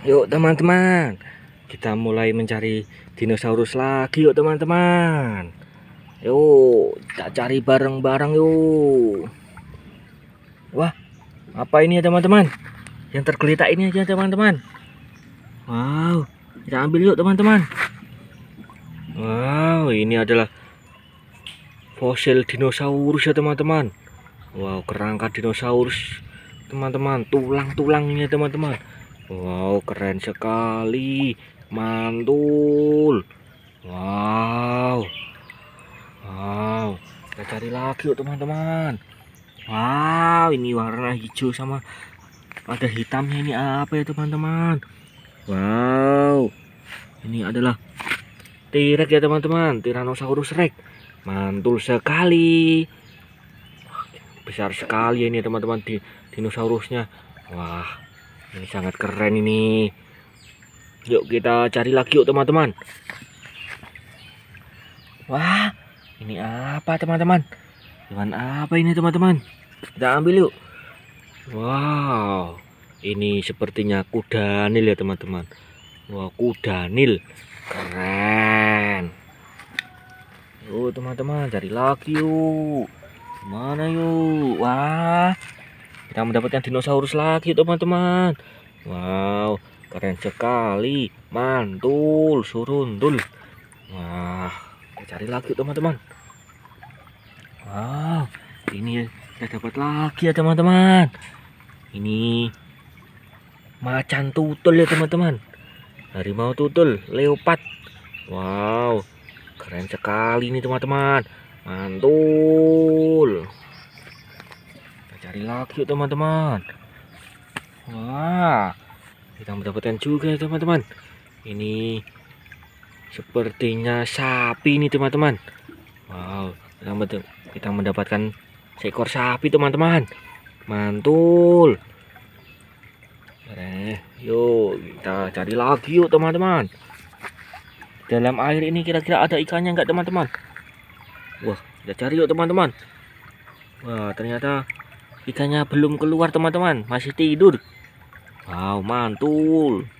Yuk teman-teman Kita mulai mencari dinosaurus lagi yuk teman-teman Yuk kita cari bareng-bareng yuk Wah apa ini ya teman-teman Yang tergeletak ini aja teman-teman Wow kita ambil yuk teman-teman Wow ini adalah fosil dinosaurus ya teman-teman Wow kerangka dinosaurus teman-teman tulang-tulangnya teman-teman Wow, keren sekali. Mantul. Wow. Wow. Kita cari lagi yuk teman-teman. Wow, ini warna hijau sama ada hitamnya ini apa ya teman-teman? Wow. Ini adalah T-Rex ya teman-teman, Tyrannosaurus Rex. Mantul sekali. Besar sekali ini teman-teman di dinosaurusnya. Wah, ini sangat keren ini yuk kita cari lagi yuk teman-teman wah ini apa teman-teman hewan apa ini teman-teman kita ambil yuk wow ini sepertinya kuda nil ya teman-teman Wah kuda nil keren yuk teman-teman cari lagi yuk mana yuk wah kita mendapatkan dinosaurus lagi teman-teman. Wow, keren sekali. Mantul, surundul. Wah, kita cari lagi teman-teman. Wow, ini kita dapat lagi ya teman-teman. Ini macan tutul ya teman-teman. Harimau tutul, leopard. Wow, keren sekali ini teman-teman. Mantul cari lagi yuk teman-teman wah kita mendapatkan juga ya, teman-teman ini sepertinya sapi nih teman-teman wow kita mendapatkan seekor sapi teman-teman mantul eh yuk kita cari lagi yuk teman-teman dalam air ini kira-kira ada ikannya nggak teman-teman wah kita cari yuk teman-teman wah ternyata ikannya belum keluar teman-teman masih tidur wow mantul